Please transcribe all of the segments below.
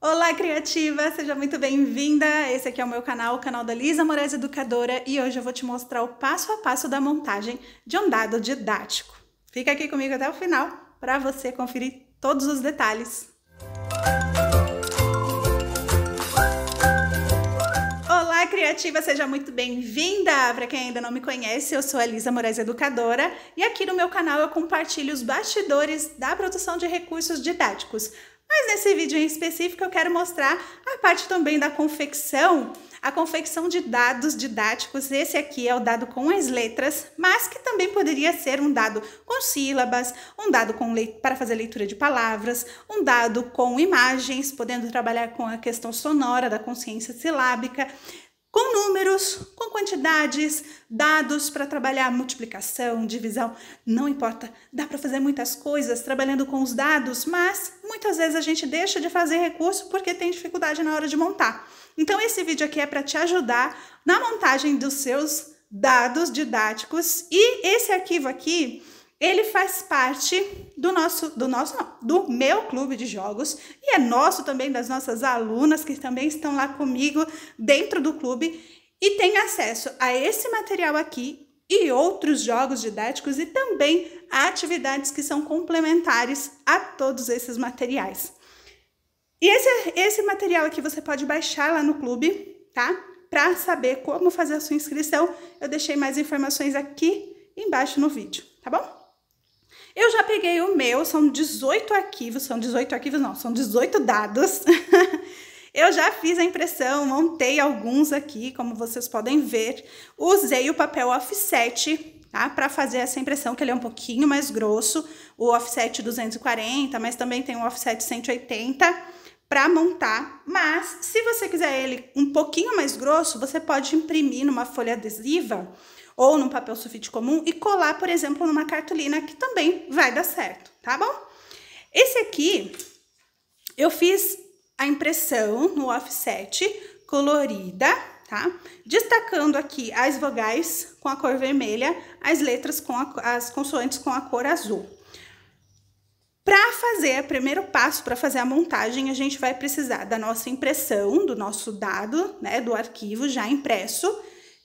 Olá, criativa! Seja muito bem-vinda! Esse aqui é o meu canal, o canal da Lisa Moraes Educadora, e hoje eu vou te mostrar o passo a passo da montagem de um dado didático. Fica aqui comigo até o final para você conferir todos os detalhes. Olá, criativa! Seja muito bem-vinda! Para quem ainda não me conhece, eu sou a Lisa Moraes Educadora, e aqui no meu canal eu compartilho os bastidores da produção de recursos didáticos mas nesse vídeo em específico eu quero mostrar a parte também da confecção, a confecção de dados didáticos. Esse aqui é o dado com as letras, mas que também poderia ser um dado com sílabas, um dado com para fazer leitura de palavras, um dado com imagens, podendo trabalhar com a questão sonora da consciência silábica com números, com quantidades, dados para trabalhar multiplicação, divisão, não importa. Dá para fazer muitas coisas trabalhando com os dados, mas muitas vezes a gente deixa de fazer recurso porque tem dificuldade na hora de montar. Então esse vídeo aqui é para te ajudar na montagem dos seus dados didáticos e esse arquivo aqui ele faz parte do nosso, do nosso, do meu clube de jogos e é nosso também das nossas alunas que também estão lá comigo dentro do clube e tem acesso a esse material aqui e outros jogos didáticos e também a atividades que são complementares a todos esses materiais. E esse, esse material aqui você pode baixar lá no clube, tá? Para saber como fazer a sua inscrição, eu deixei mais informações aqui embaixo no vídeo, tá bom? Eu já peguei o meu, são 18 arquivos, são 18 arquivos não, são 18 dados. Eu já fiz a impressão, montei alguns aqui, como vocês podem ver. Usei o papel offset tá? Para fazer essa impressão, que ele é um pouquinho mais grosso, o offset 240, mas também tem o offset 180 para montar, mas se você quiser ele um pouquinho mais grosso, você pode imprimir numa folha adesiva ou num papel sulfite comum e colar, por exemplo, numa cartolina, que também vai dar certo, tá bom? Esse aqui, eu fiz a impressão no offset colorida, tá? Destacando aqui as vogais com a cor vermelha, as letras com a, as consoantes com a cor azul. Para fazer o primeiro passo para fazer a montagem, a gente vai precisar da nossa impressão, do nosso dado, né, do arquivo já impresso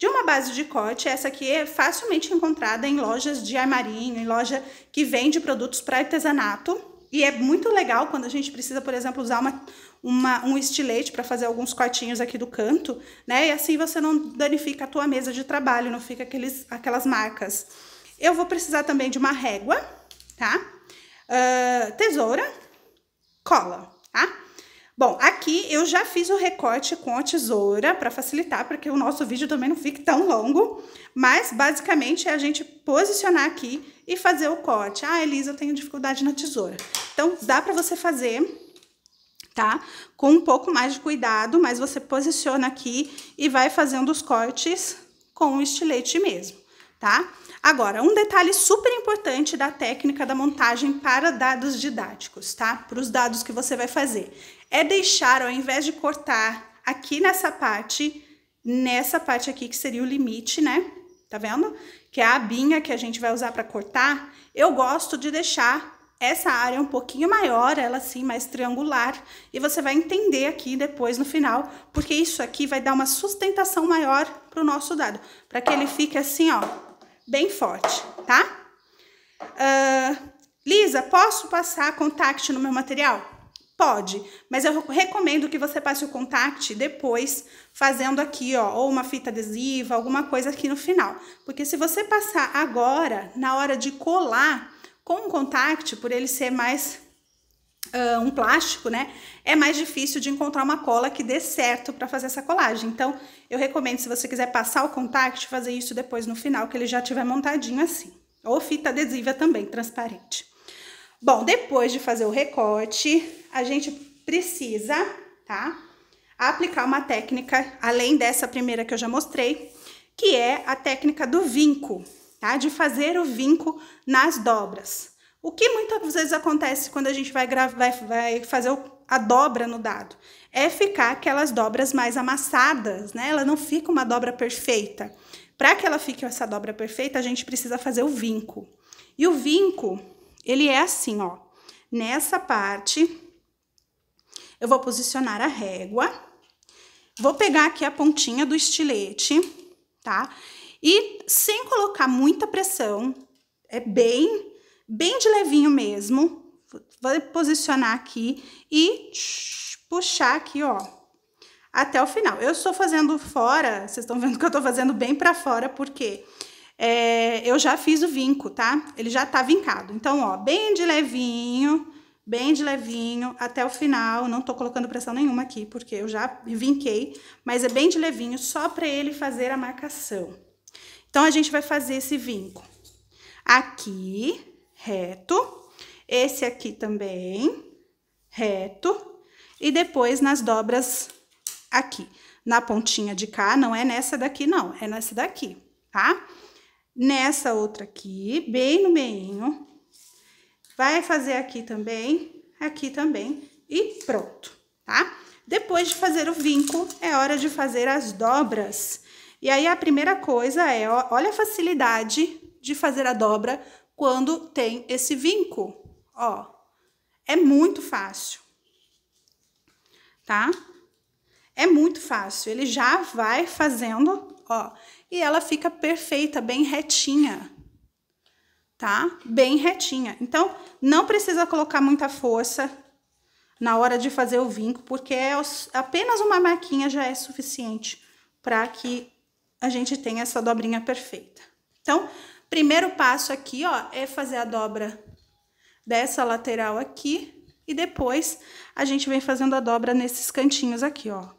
de uma base de corte, essa aqui é facilmente encontrada em lojas de armarinho, em loja que vende produtos para artesanato. E é muito legal quando a gente precisa, por exemplo, usar uma, uma, um estilete para fazer alguns cortinhos aqui do canto, né? E assim você não danifica a tua mesa de trabalho, não fica aqueles, aquelas marcas. Eu vou precisar também de uma régua, tá? Uh, tesoura, cola, tá? Bom, aqui eu já fiz o recorte com a tesoura para facilitar, porque o nosso vídeo também não fique tão longo, mas basicamente é a gente posicionar aqui e fazer o corte. Ah, Elisa, eu tenho dificuldade na tesoura. Então, dá para você fazer tá? Com um pouco mais de cuidado, mas você posiciona aqui e vai fazendo os cortes com o estilete mesmo tá? Agora, um detalhe super importante da técnica da montagem para dados didáticos, tá? Para os dados que você vai fazer, é deixar, ao invés de cortar aqui nessa parte, nessa parte aqui que seria o limite, né? Tá vendo? Que é a abinha que a gente vai usar para cortar, eu gosto de deixar essa área um pouquinho maior, ela assim, mais triangular, e você vai entender aqui depois no final, porque isso aqui vai dar uma sustentação maior para o nosso dado, para que ele fique assim, ó, bem forte, tá? Uh, Lisa, posso passar contact no meu material? Pode, mas eu recomendo que você passe o contact depois, fazendo aqui, ó, ou uma fita adesiva, alguma coisa aqui no final. Porque se você passar agora, na hora de colar com o contact, por ele ser mais uh, um plástico, né? É mais difícil de encontrar uma cola que dê certo para fazer essa colagem. Então, eu recomendo, se você quiser passar o contact, fazer isso depois no final, que ele já tiver montadinho assim. Ou fita adesiva também, transparente. Bom, depois de fazer o recorte, a gente precisa, tá? Aplicar uma técnica, além dessa primeira que eu já mostrei, que é a técnica do vinco, tá? De fazer o vinco nas dobras. O que muitas vezes acontece quando a gente vai, vai, vai fazer a dobra no dado? É ficar aquelas dobras mais amassadas, né? Ela não fica uma dobra perfeita. Para que ela fique essa dobra perfeita, a gente precisa fazer o vinco. E o vinco, ele é assim, ó. Nessa parte, eu vou posicionar a régua, vou pegar aqui a pontinha do estilete, tá? E sem colocar muita pressão, é bem bem de levinho mesmo. Vou posicionar aqui e puxar aqui, ó, até o final. Eu estou fazendo fora, vocês estão vendo que eu estou fazendo bem para fora, porque é, eu já fiz o vinco, tá? Ele já tá vincado. Então, ó, bem de levinho, bem de levinho até o final. Não tô colocando pressão nenhuma aqui, porque eu já vinquei, mas é bem de levinho só para ele fazer a marcação. Então, a gente vai fazer esse vinco aqui, reto. Esse aqui também, reto. E depois nas dobras aqui. Na pontinha de cá, não é nessa daqui, não. É nessa daqui, tá? Nessa outra aqui, bem no meio Vai fazer aqui também, aqui também e pronto, tá? Depois de fazer o vinco, é hora de fazer as dobras. E aí, a primeira coisa é, olha a facilidade de fazer a dobra quando tem esse vinco, ó. É muito fácil, tá? É muito fácil. Ele já vai fazendo, ó, e ela fica perfeita, bem retinha, tá? Bem retinha. Então, não precisa colocar muita força na hora de fazer o vinco, porque é apenas uma marquinha já é suficiente para que a gente tenha essa dobrinha perfeita. Então, Primeiro passo aqui, ó, é fazer a dobra dessa lateral aqui e depois a gente vem fazendo a dobra nesses cantinhos aqui, ó.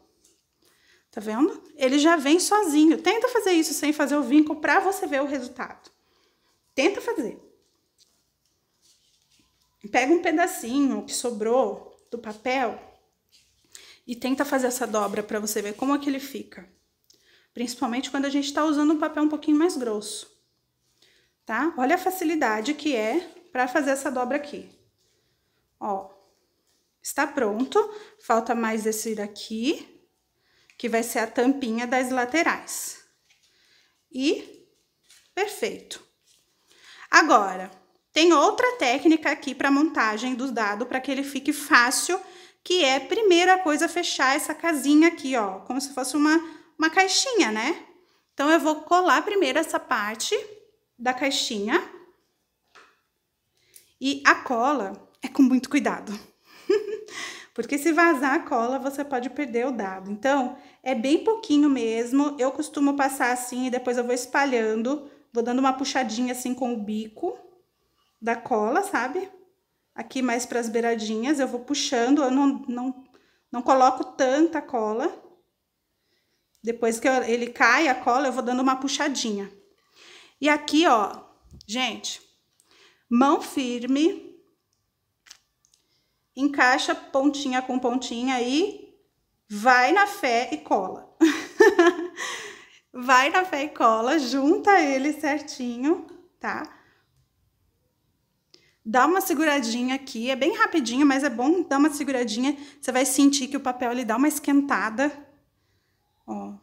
Tá vendo? Ele já vem sozinho. Tenta fazer isso sem fazer o vinco pra você ver o resultado. Tenta fazer. Pega um pedacinho que sobrou do papel e tenta fazer essa dobra pra você ver como é que ele fica. Principalmente quando a gente tá usando um papel um pouquinho mais grosso tá? Olha a facilidade que é para fazer essa dobra aqui. Ó, está pronto. Falta mais esse daqui, que vai ser a tampinha das laterais. E perfeito. Agora, tem outra técnica aqui para montagem dos dados, para que ele fique fácil, que é, primeira coisa, fechar essa casinha aqui, ó, como se fosse uma, uma caixinha, né? Então, eu vou colar primeiro essa parte da caixinha. E a cola é com muito cuidado. Porque se vazar a cola, você pode perder o dado. Então, é bem pouquinho mesmo. Eu costumo passar assim e depois eu vou espalhando. Vou dando uma puxadinha assim com o bico da cola, sabe? Aqui mais para as beiradinhas, eu vou puxando. Eu não, não, não coloco tanta cola. Depois que eu, ele cai a cola, eu vou dando uma puxadinha. E aqui, ó, gente, mão firme, encaixa pontinha com pontinha aí, vai na fé e cola. vai na fé e cola, junta ele certinho, tá? Dá uma seguradinha aqui, é bem rapidinho, mas é bom dar uma seguradinha. Você vai sentir que o papel ele dá uma esquentada, ó.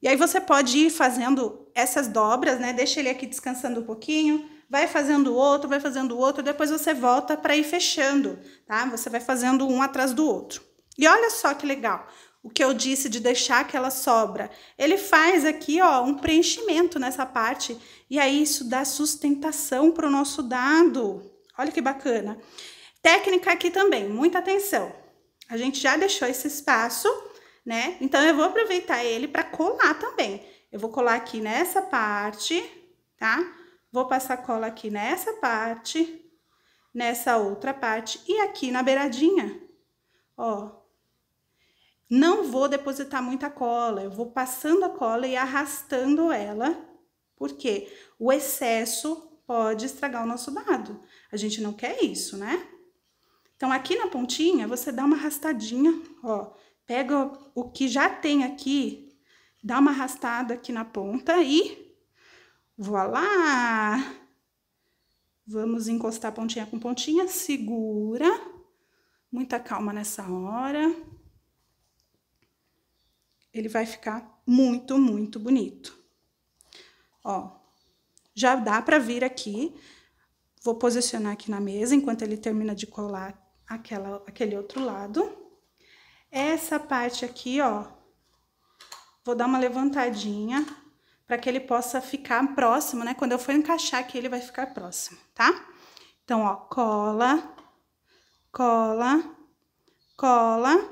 E aí você pode ir fazendo essas dobras, né? Deixa ele aqui descansando um pouquinho, vai fazendo outro, vai fazendo outro, depois você volta para ir fechando, tá? Você vai fazendo um atrás do outro. E olha só que legal, o que eu disse de deixar aquela sobra. Ele faz aqui, ó, um preenchimento nessa parte, e aí isso dá sustentação para o nosso dado. Olha que bacana. Técnica aqui também, muita atenção. A gente já deixou esse espaço, né? Então, eu vou aproveitar ele para colar também. Eu vou colar aqui nessa parte, tá? Vou passar cola aqui nessa parte, nessa outra parte e aqui na beiradinha, ó. Não vou depositar muita cola, eu vou passando a cola e arrastando ela, porque o excesso pode estragar o nosso dado. A gente não quer isso, né? Então, aqui na pontinha, você dá uma arrastadinha, ó. Pega o que já tem aqui dá uma arrastada aqui na ponta e voilá! Vamos encostar pontinha com pontinha, segura, muita calma nessa hora. Ele vai ficar muito, muito bonito. Ó, já dá pra vir aqui, vou posicionar aqui na mesa enquanto ele termina de colar aquela, aquele outro lado. Essa parte aqui, ó, Vou dar uma levantadinha para que ele possa ficar próximo, né? Quando eu for encaixar aqui, ele vai ficar próximo, tá? Então, ó, cola, cola, cola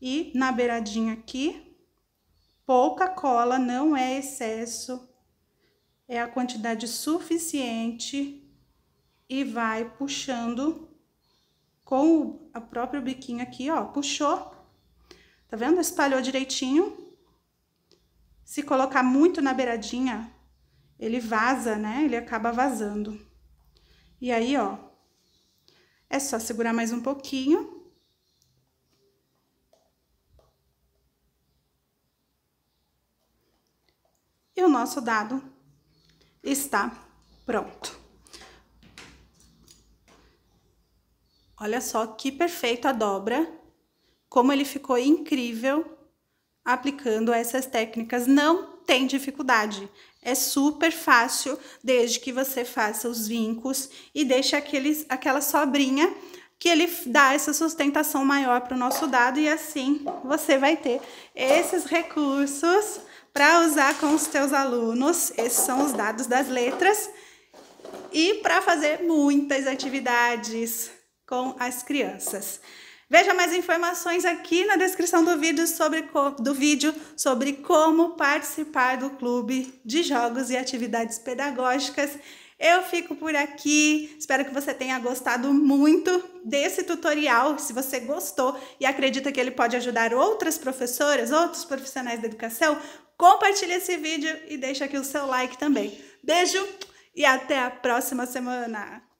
e na beiradinha aqui, pouca cola, não é excesso, é a quantidade suficiente e vai puxando com o próprio biquinho aqui, ó, puxou, tá vendo? Espalhou direitinho se colocar muito na beiradinha, ele vaza, né? Ele acaba vazando. E aí, ó, é só segurar mais um pouquinho. E o nosso dado está pronto. Olha só que perfeito a dobra, como ele ficou incrível aplicando essas técnicas. Não tem dificuldade. É super fácil, desde que você faça os vincos e deixe aqueles, aquela sobrinha que ele dá essa sustentação maior para o nosso dado e assim você vai ter esses recursos para usar com os seus alunos. Esses são os dados das letras e para fazer muitas atividades com as crianças. Veja mais informações aqui na descrição do vídeo sobre, do vídeo sobre como participar do clube de jogos e atividades pedagógicas. Eu fico por aqui, espero que você tenha gostado muito desse tutorial. Se você gostou e acredita que ele pode ajudar outras professoras, outros profissionais da educação, compartilhe esse vídeo e deixa aqui o seu like também. Beijo e até a próxima semana!